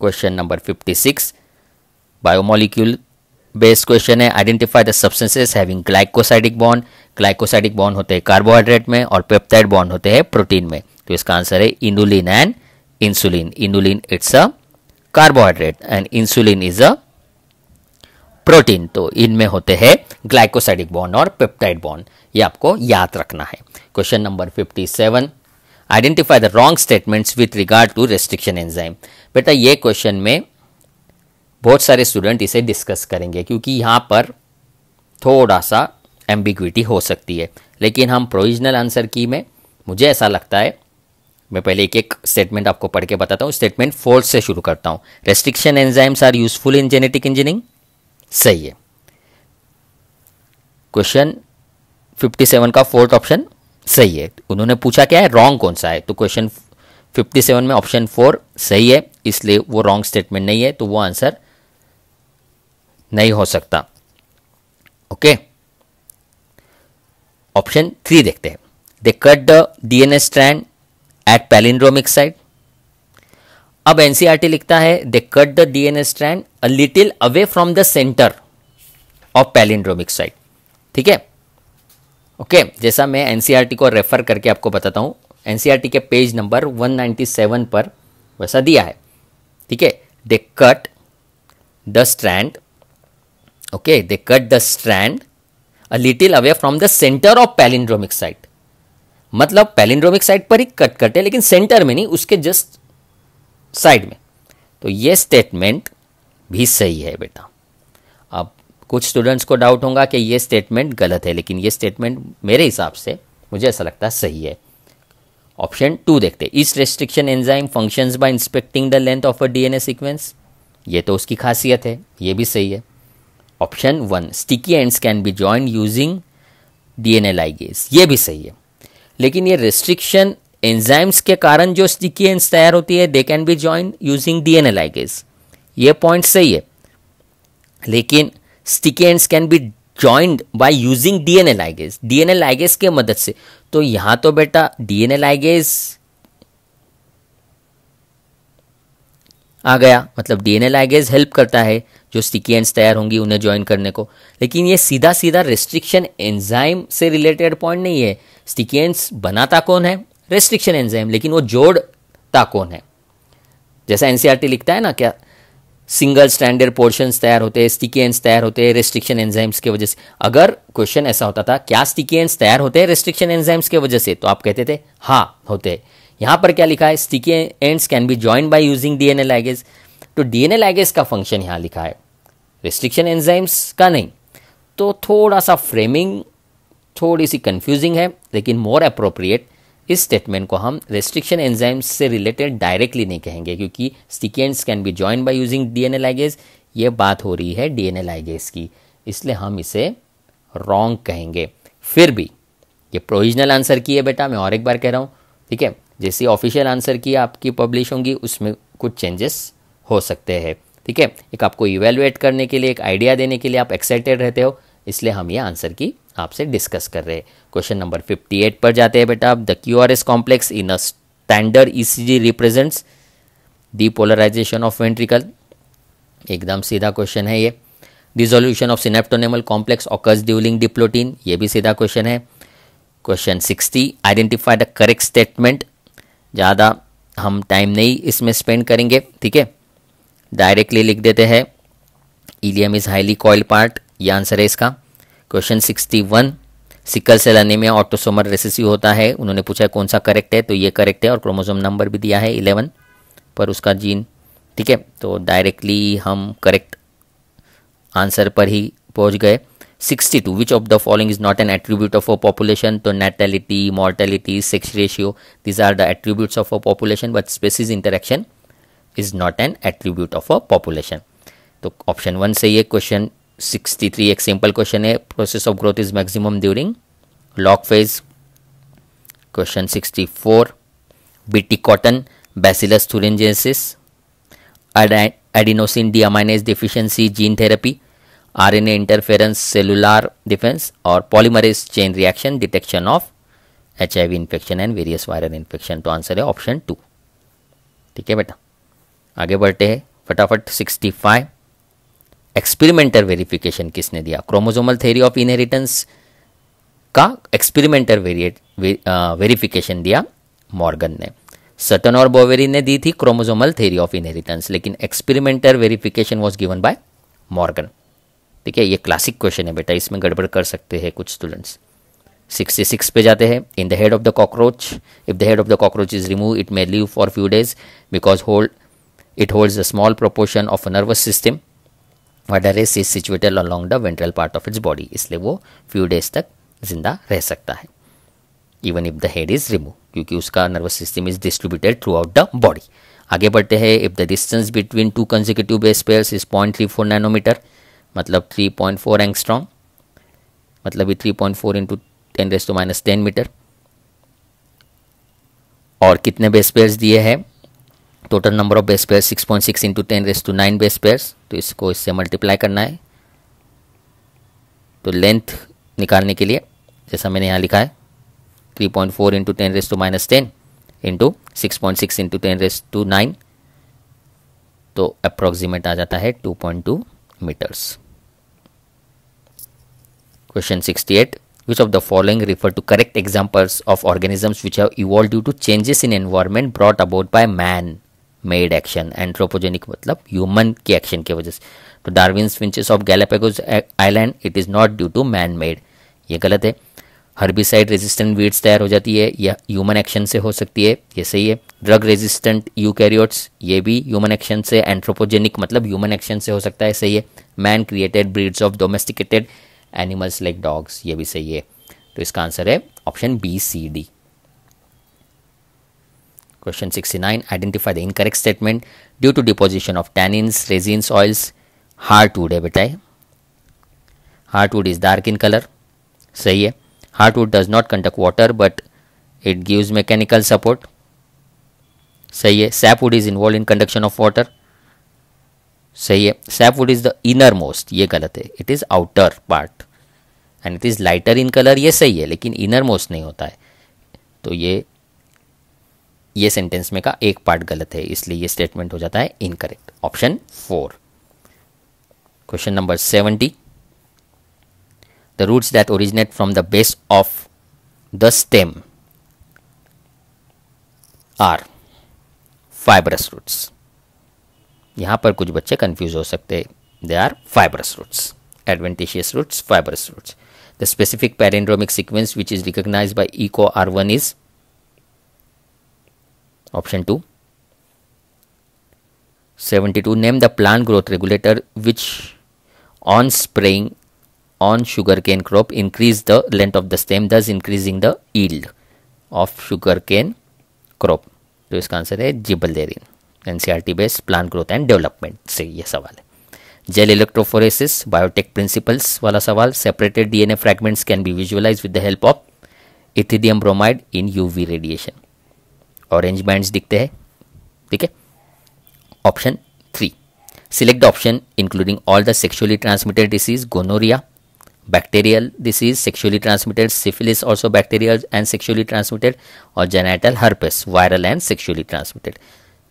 question number fifty six biomolecule based question है identify the substances having glycosidic bond glycosidic bond होते हैं कार्बोहाइड्रेट में और पेप्टाइड बॉन्ड होते हैं प्रोटीन में तो इसका आंसर है inulin and insulin inulin it's a carbohydrate and insulin is a protein तो इनमें होते हैं ग्लाइकोसाइडिक बॉन्ड और पेप्टाइड बॉन्ड ये आपको याद रखना है question number 57 identify the wrong statements with regard to restriction enzyme बेटा ये क्वेश्चन में बहुत सारे स्टूडेंट इसे डिस्कस करेंगे क्योंकि यहाँ पर थोड़ा सा एम्बिग्विटी हो सकती है लेकिन हम प्रोविजनल आंसर की में मुझे ऐसा लगता है मैं पहले एक एक स्टेटमेंट आपको पढ़ के बताता हूँ स्टेटमेंट फोर्थ से शुरू करता हूँ restriction enzymes are useful in genetic engineering सही है क्वेश्चन 57 का फोर्थ ऑप्शन सही है उन्होंने पूछा क्या है रॉन्ग कौन सा है तो क्वेश्चन 57 में ऑप्शन फोर सही है इसलिए वो रॉन्ग स्टेटमेंट नहीं है तो वो आंसर नहीं हो सकता ओके ऑप्शन थ्री देखते हैं they cut the DNA strand at palindromic site अब एनसीआरटी e लिखता है they cut the DNA strand a little away from the centre of palindromic site ठीक है ओके जैसा मैं एनसीआरटी e को रेफर करके आपको बताता हूं एनसीआरटी e के पेज नंबर 197 पर वैसा दिया है ठीक है they cut the strand okay they cut the strand a little away from the centre of palindromic site मतलब पैलिंड्रोमिक साइट पर ही कट करते हैं लेकिन सेंटर में नहीं उसके जस्ट साइड में तो ये स्टेटमेंट भी सही है बेटा अब कुछ स्टूडेंट्स को डाउट होगा कि ये स्टेटमेंट गलत है लेकिन ये स्टेटमेंट मेरे हिसाब से मुझे ऐसा लगता है सही है ऑप्शन टू देखते हैं इस restriction enzyme functions by inspecting the length of a DNA sequence ये तो उसकी खासियत है ये भी सही है option one sticky ends can be join using DNA ligase ये भी सही है लेकिन ये रेस्ट्रिक्शन एंजाइम्स के कारण जो स्टिकी एंड्स तैयार होती है they can be join using DNA ligase ये पॉइंट सही है लेकिन sticky ends can be joined by using D N A ligase D N A ligase के मदद से तो यहां तो बेटा डी एन एलाइगेज आ गया मतलब डी एन एलाइगेज हेल्प करता है जो स्टिकी एंड्स तैयार होंगी उन्हें ज्वाइन करने को लेकिन ये सीधा सीधा रिस्ट्रिक्शन एंजाइम से रिलेटेड पॉइंट नहीं है स्टिकी एंड्स बनाता कौन है रेस्ट्रिक्शन एंजाइम लेकिन वो जोड़ता कौन है जैसा एनसीईआरटी e लिखता है ना क्या सिंगल स्टैंडर्ड पोर्शंस तैयार होते हैं स्टिकी स्टिकियंस तैयार होते हैं रेस्ट्रिक्शन एंजाइम्स के वजह से अगर क्वेश्चन ऐसा होता था क्या स्टिकी स्टिकियंस तैयार होते हैं रेस्ट्रिक्शन एंजाइम्स के वजह से तो आप कहते थे हाँ होते हैं यहाँ पर क्या लिखा है sticky ends can be join by using DNA ligase तो डीएनए लाइगेज का फंक्शन यहाँ लिखा है रेस्ट्रिक्शन एंजाइम्स का नहीं तो थोड़ा सा फ्रेमिंग थोड़ी सी कंफ्यूजिंग है लेकिन मोर अप्रोप्रिएट इस स्टेटमेंट को हम रेस्ट्रिक्शन एंजाइम्स से रिलेटेड डायरेक्टली नहीं कहेंगे क्योंकि sequence can be join by using DNA ligase ये बात हो रही है डीएनए लाइगेज की इसलिए हम इसे रॉन्ग कहेंगे फिर भी ये प्रोविजनल आंसर की है बेटा मैं और एक बार कह रहा हूँ ठीक है जैसे ऑफिशियल आंसर की आपकी पब्लिश होंगी उसमें कुछ चेंजेस हो सकते हैं ठीक है एक आपको इवेलुएट करने के लिए एक आइडिया देने के लिए आप एक्साइटेड रहते हो इसलिए हम ये आंसर की आपसे डिस्कस कर रहे हैं क्वेश्चन नंबर 58 पर जाते हैं बेटा the Q R S complex in a standard E C G represents depolarisation of ventricle एकदम सीधा क्वेश्चन है ये dissolution of synaptonemal complex occurs during diplotene ये भी सीधा क्वेश्चन है question sixty identify the correct statement ज़्यादा हम टाइम नहीं इसमें स्पेंड करेंगे ठीक है डायरेक्टली लिख देते हैं ileum is highly coil part ये आंसर है इसका question sixty one sickle cell में ऑटोसोमर रेसिसिव होता है उन्होंने पूछा कौन सा करेक्ट है तो ये करेक्ट है और क्रोमोसोम नंबर भी दिया है इलेवन पर उसका जीन ठीक है तो डायरेक्टली हम करेक्ट आंसर पर ही पहुंच गए sixty two which of the following is not an attribute of a population तो natality mortality sex ratio these are the attributes of a population but species interaction is not an attribute of a population तो option one से ये question 63 एक simple question है process of growth is maximum during log phase question 64 BT cotton Bacillus thuringiensis adenosine deaminase deficiency gene therapy RNA interference cellular defence और polymerase chain reaction detection of H I V infection and various viral infection तो answer है option two ठीक है बेटा आगे बढ़ते हैं फटाफट सिक्सटी फाइव एक्सपेरिमेंटल वेरिफिकेशन किसने दिया क्रोमोजोमल थेरी ऑफ इनहेरिटेंस का एक्सपेरिमेंटल वेरिफिकेशन दिया मॉर्गन ने सटन और बोवेरी ने दी थी क्रोमोजोमल थेरी ऑफ इनहेरिटेंस लेकिन experimental verification was given by Morgan ठीक है ये क्लासिक क्वेश्चन है बेटा इसमें गड़बड़ कर सकते हैं कुछ स्टूडेंट्स सिक्स पे जाते हैं in the head of the cockroach if the head of the cockroach is remove it may live for few days because hold it holds a small proportion of a nervous system water race is situated along the ventral part of its body इसलिए वो few days तक जिंदा रह सकता है even if the head is remove क्योंकि उसका nervous system is distributed throughout the body आगे बढ़ते हैं if the distance between two consecutive base pairs is point three four nanometre मतलब three point four angstrom मतलब ये three point four into ten raise to minus ten metre और कितने base pairs दिए हैं total number of base pair six point six into ten raise to nine base pairs तो इसको इससे multiply करना है तो लेंथ निकालने के लिए जैसा मैंने यहाँ लिखा है three point four into ten raise to minus ten into six point six into ten raise to nine तो अप्रोक्सीमेट आ जाता है two point two metres sixty eight which of the following refer to correct examples of organisms which have evolve due to changes in environment brought about by man made action anthropogenic मतलब human के action की वजह से तो Darwin finches of गैलेपेगोज island it is not due to man made ये गलत है herbicide resistant weeds तैयार हो जाती है या ह्यूमन एक्शन से हो सकती है ये सही है ड्रग रेजिस्टेंट यू कैरियोट्स ये भी ह्यूमन एक्शन से एंट्रोपोजेनिक मतलब ह्यूमन एक्शन से हो सकता है सही है man created breeds of domesticated animals like dogs ये भी सही है तो इसका आंसर है option B C D Question 69 Identify the incorrect statement due to deposition of tannins, resins, oils, heartwood है बेटा wood is dark in colour सही है heartwood does not conduct water but it gives mechanical support सही है sapwood is involve in conduction of water सही है sapwood is the innermost ये गलत है it is outer part and it is lighter in colour ये सही है लेकिन इनर मोस्ट नहीं होता है तो ये ये सेंटेंस में का एक पार्ट गलत है इसलिए ये स्टेटमेंट हो जाता है incorrect option four question number seventy the roots that originate from the base of the stem are fibrous roots यहां पर कुछ बच्चे कंफ्यूज हो सकते हैं they are fibrous roots adventitious roots fibrous roots the specific palindromic sequence which is recognise by Eco R one is option two seventy two name the plant growth regulator which on spraying on sugar cane crop increase the length of the stem thus increasing the yield of sugar cane crop तो इसका answer है gibberellin NCERT based plant growth and development से यह सवाल है gel electrophoresis biotech principles वाला सवाल separated DNA fragments can be visualise with the help of ethidium bromide in U V radiation orange bands दिखते हैं ठीक है option three select option including all the sexually transmitted disease gonorrhoea bacterial disease sexually transmitted syphilis also bacterial and sexually transmitted और genital herpes viral and sexually transmitted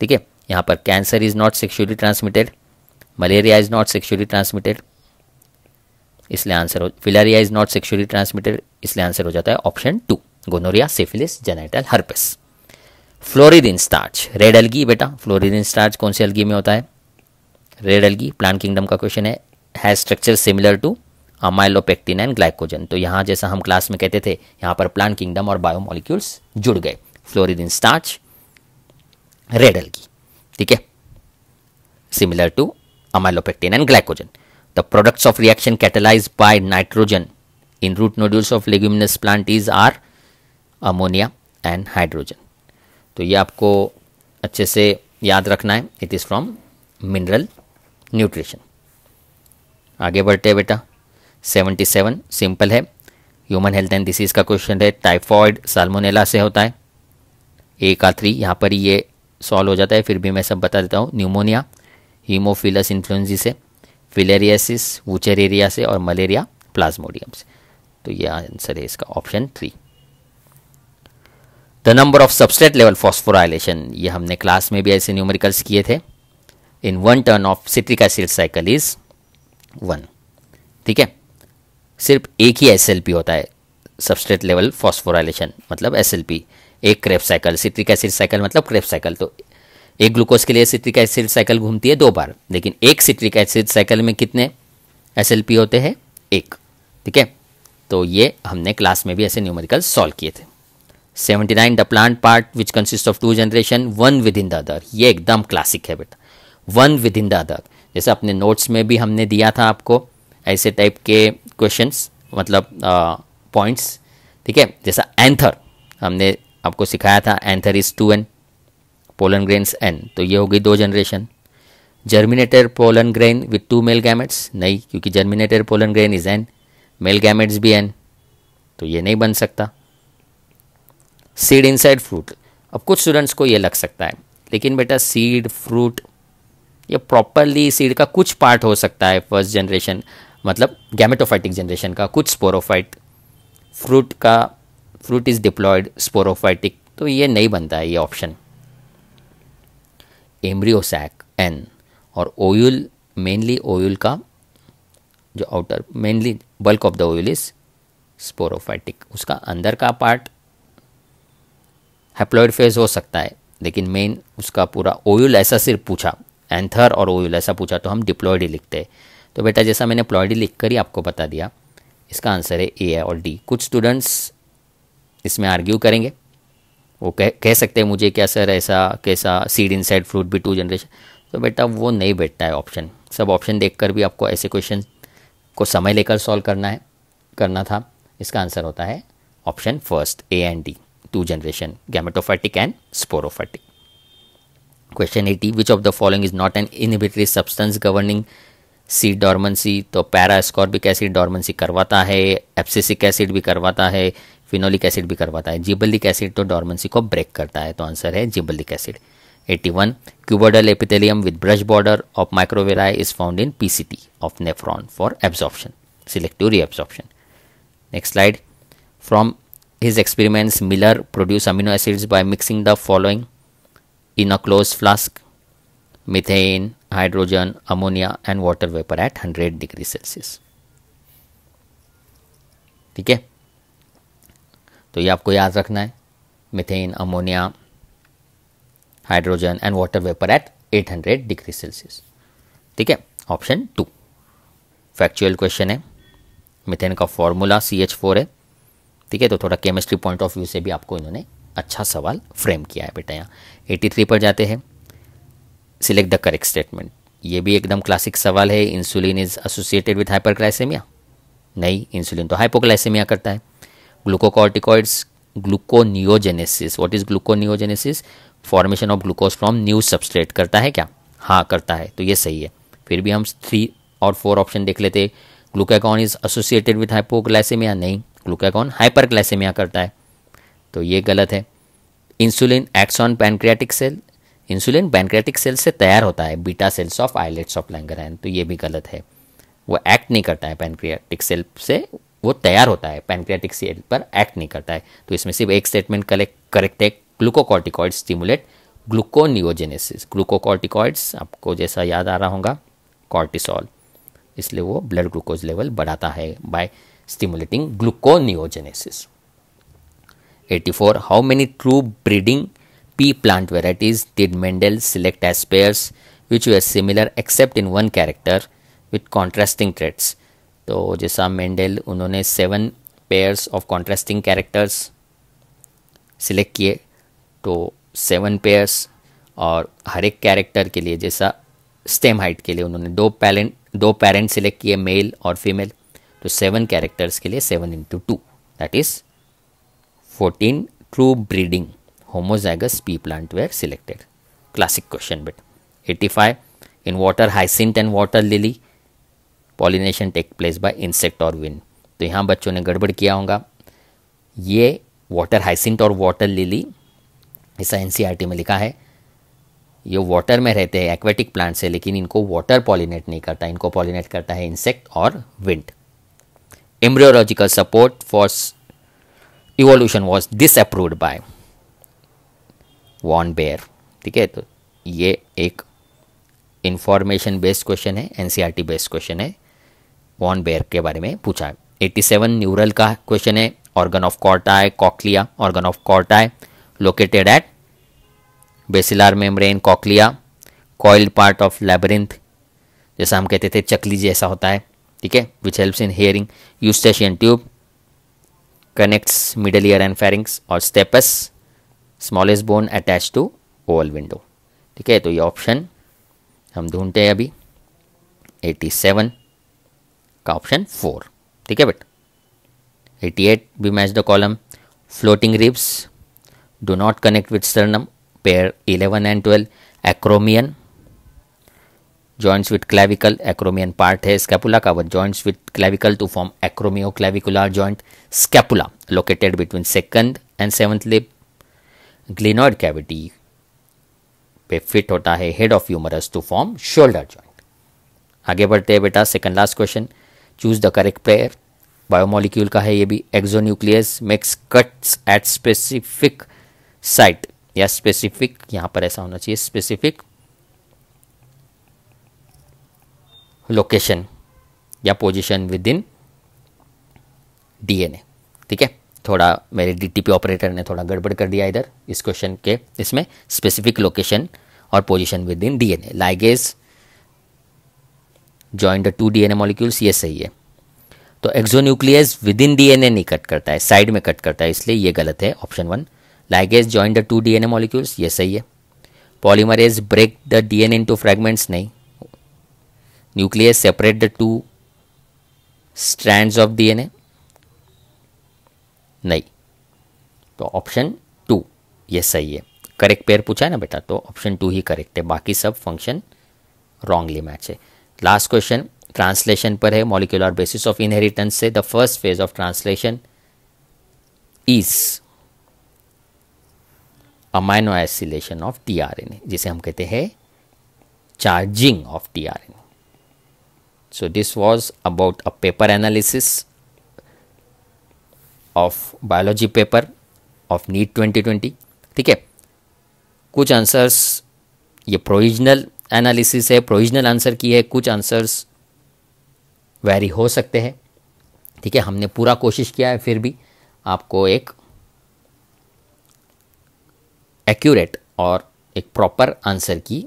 ठीक है यहाँ पर cancer is not sexually transmitted malaria is not sexually transmitted इसलिए answer हो filaria is not sexually transmitted इसलिए answer हो जाता है option two gonorrhoea syphilis genital herpes floridean starch red algae बेटा फ्लोरिदिन स्टार्च कौन से एल्गी में होता है रेड एल्गी प्लांट किंगडम का क्वेश्चन है has structure similar to amylopectin and glycogen तो यहाँ जैसा हम क्लास में कहते थे यहाँ पर प्लांट किंगडम और बायोमोलिक्यूल्स जुड़ गए फ्लोरिदिन स्टार्च रेड एल्गी ठीक है similar to amylopectin and glycogen the products of reaction catalyse by nitrogen in root nodules of leguminous plant is are ammonia and hydrogen तो ये आपको अच्छे से याद रखना है it is from mineral nutrition आगे बढ़ते हैं बेटा 77 सिंपल है ह्यूमन हेल्थ एंड डिसीज़ का क्वेश्चन है टाइफॉइड साल्मोनेला से होता है ए का थ्री यहाँ पर ये सॉल्व हो जाता है फिर भी मैं सब बता देता हूँ न्यूमोनिया हीमोफिलस इन्फ्लुएंजी से फिलेरियासिस एरिया से और मलेरिया प्लाज्मोडियम से तो ये आंसर है इसका option three the number of substrate level phosphorylation ये हमने क्लास में भी ऐसे न्यूमेरिकल्स किए थे in one turn of citric acid cycle is one ठीक है सिर्फ एक ही एस होता है सबस्टेट लेवल फॉस्फोराइलेशन मतलब एस एक Krebs cycle citric acid cycle मतलब क्रेप साइकिल तो एक ग्लूकोज के लिए सिट्रिक एसिड साइकिल घूमती है दो बार लेकिन एक सिट्रिक एसिड साइकिल में कितने एस होते हैं एक ठीक है तो ये हमने क्लास में भी ऐसे न्यूमेरिकल सॉल्व किए थे 79 the part which consist of two generation one one in the other ये एकदम क्लासिक है बेटा one within the other जैसे अपने नोट्स में भी हमने दिया था आपको ऐसे टाइप के क्वेश्चंस मतलब पॉइंट्स ठीक है जैसा एंथर हमने आपको सिखाया था anther is two N pollen grains N तो ये होगी दो generation germinated pollen grain with two male gametes नहीं क्योंकि germinated pollen grain is N male gametes भी एन तो ये नहीं बन सकता सीड इनसाइड फ्रूट अब कुछ स्टूडेंट्स को ये लग सकता है लेकिन बेटा सीड फ्रूट ये प्रॉपरली सीड का कुछ पार्ट हो सकता है फर्स्ट जनरेशन मतलब गैमेटोफाइटिक जनरेशन का कुछ स्पोरोफाइट फ्रूट का फ्रूट इज़ डिप्लॉयड स्पोरोफाइटिक तो ये नहीं बनता है ये ऑप्शन एम्ब्रियोसैक एन और ओयल मेनली ओयल का जो outer mainly bulk of the ovule is sporophytic उसका अंदर का पार्ट हेप्लॉइड फेज हो सकता है लेकिन मेन उसका पूरा ओयल ऐसा सिर्फ पूछा एंथर और ओयल ऐसा पूछा तो हम डिप्लॉयड ही लिखते हैं तो बेटा जैसा मैंने प्लॉयडी लिख कर ही आपको बता दिया इसका आंसर है ए और डी कुछ स्टूडेंट्स इसमें आर्ग्यू करेंगे वो कह कह सकते हैं मुझे क्या सर ऐसा कैसा सीड इन साइड फ्रूट भी टू जनरेशन तो बेटा वो नहीं बैठता है ऑप्शन सब ऑप्शन कर भी आपको ऐसे क्वेश्चन को समय लेकर सॉल्व करना है करना था इसका आंसर होता है option first A and D two generation gametophytic and sporophytic. Question 80 Which of the following is not an inhibitory substance governing seed dormancy तो पैरा स्कॉर्बिक एसिड डॉर्मेंसी करवाता है एप्सिसिक एसिड भी करवाता है फिनोलिक एसिड भी करवाता है gibberellic acid तो डॉर्मेंसी को ब्रेक करता है तो आंसर है gibberellic acid 81 cuboidal epithelium with brush border of microvilli is found in PCT of nephron for absorption selective absorption next slide from his experiments, Miller produced amino acids by mixing the following in a closed flask methane, hydrogen, ammonia, and water vapor at 100 degree Celsius. ठीक है तो ये आपको याद रखना है methane ammonia hydrogen and water vapour at 800 degree Celsius ठीक है ऑप्शन टू फैक्चुअल क्वेश्चन है मिथेन का फॉर्मूला सी एच फोर है ठीक है तो थोड़ा केमिस्ट्री पॉइंट ऑफ व्यू से भी आपको इन्होंने अच्छा सवाल फ्रेम किया है बेटा यहाँ एटी थ्री पर जाते हैं सिलेक्ट द करेक्ट स्टेटमेंट ये भी एकदम क्लासिक सवाल है insulin is associated with hyperglycaemia नहीं इंसुलिन तो हाइपोग्लाइसेमिया करता है glucocorticoids gluconeogenesis what is gluconeogenesis formation of glucose from new substrate करता है क्या हाँ करता है तो ये सही है फिर भी हम थ्री और फोर ऑप्शन देख लेते glucagon is associated with hypoglycaemia नहीं ग्लूकागॉन हाइपरग्लाइसेमिया करता है तो ये गलत है insulin acts on pancreatic cell insulin pancreatic cell से तैयार होता है beta cells of islets of Langerhans तो ये भी गलत है वो एक्ट नहीं करता है पैनक्रियाटिक सेल से वो तैयार होता है पैनक्रियाटिक सेल पर एक्ट नहीं करता है तो इसमें सिर्फ एक स्टेटमेंट कलेक्ट करेक्ट है ग्लूकोकॉर्टिकॉइड स्टिमुलेट ग्लूकोनियोजेनेसिस ग्लूकोकॉर्टिकॉइड्स आपको जैसा याद आ रहा होगा कॉर्टिसॉल इसलिए वो ब्लड ग्लूकोज लेवल बढ़ाता है by stimulating gluconeogenesis. 84. How many true breeding pea plant varieties did Mendel select as pairs which were similar except in one character with contrasting traits? तो जैसा मेंडल उन्होंने seven pairs of contrasting characters select किए तो seven pairs और हर एक character के लिए जैसा स्टेम हाइट के लिए उन्होंने दो पैरेंट दो पेरेंट सिलेक्ट किए मेल और फीमेल तो सेवन कैरेक्टर्स के लिए seven into two that is fourteen true breeding homozygous pea plant were selected classic question बेट five in water hyacinth and water lily pollination take place by insect और wind तो यहाँ बच्चों ने गड़बड़ किया होगा ये वाटर हाइसिंट और वाटर लिली ऐसा एन में लिखा है ये वाटर में रहते हैं एक्वेटिक प्लांट्स है लेकिन इनको वाटर पॉलिनेट नहीं करता इनको पॉलिनेट करता है इंसेक्ट और wind embryological support for evolution was disapproved by von Baer ठीक है तो ये एक इंफॉर्मेशन बेस्ड क्वेश्चन है एनसीईआरटी बेस्ड क्वेश्चन है वॉन बेयर के बारे में पूछा सेवन न्यूरल का क्वेश्चन है organ of Corti cochlea organ of Corti located at basilar membrane cochlea coiled part of labyrinth जैसा हम कहते थे चकली जैसा होता है ठीक है which helps in hearing Eustachian tube connects middle ear and pharynx और stapes smallest bone attach to oval window ठीक है तो ये ऑप्शन हम ढूंढते हैं अभी 87 का ऑप्शन फोर ठीक है बेट 88 भी match the column floating ribs do not connect with sternum pair 11 and 12 acromion joints with clavicle acromion part है स्कैपुला का one joints with clavicle to form acromioclavicular joint scapula located between second and seventh rib glenoid cavity पे फिट होता है head of humerus to form shoulder joint आगे बढ़ते हैं बेटा second last question choose the correct player biomolecule का है ये भी exonuclease makes cuts at specific site या स्पेसिफिक यहाँ पर ऐसा होना चाहिए स्पेसिफिक लोकेशन या पोजीशन विद इन डीएनए ठीक है थोड़ा मेरे डीटीपी ऑपरेटर ने थोड़ा गड़बड़ कर दिया इधर इस क्वेश्चन के इसमें स्पेसिफिक लोकेशन और position within DNA ligase joint the two DNA molecules ये सही है तो एक्जोन्यूक्लियस विद इन डीएनए नहीं कट करता है साइड में कट करता है इसलिए ये गलत है option one ligase join the two DNA molecules ये सही है polymerase break the DNA into fragments नहीं nucleus separate the two strands of DNA? नहीं तो ऑप्शन टू ये सही है करेक्ट पेयर पूछा है ना बेटा तो ऑप्शन टू ही करेक्ट है बाकी सब फंक्शन रॉन्गली मैच है लास्ट क्वेश्चन ट्रांसलेशन पर है मॉलिक्यूलर बेसिस ऑफ इनहेरिटेंस से the first phase of translation is amino acylation of tRNA जिसे हम कहते हैं charging of tRNA So this was about a paper analysis of biology paper of NEET 2020 ठीक है कुछ आंसर्स ये प्रोविजनल एनालिसिस है प्रोविजनल आंसर की है कुछ आंसर्स वेरी हो सकते हैं ठीक है हमने पूरा कोशिश किया है फिर भी आपको एक एक्यूरेट और एक प्रॉपर आंसर की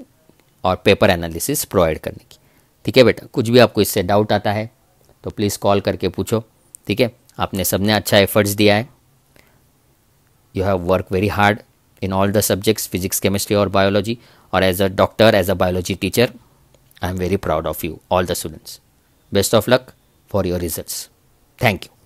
और पेपर एनालिसिस प्रोवाइड करने की ठीक है बेटा कुछ भी आपको इससे डाउट आता है तो प्लीज़ कॉल करके पूछो ठीक है आपने सबने अच्छा एफर्ट्स दिया है you have work very hard in all the subjects physics chemistry और बायोलॉजी और as a doctor as a biology teacher I am very proud of you all the students best of luck for your result thank you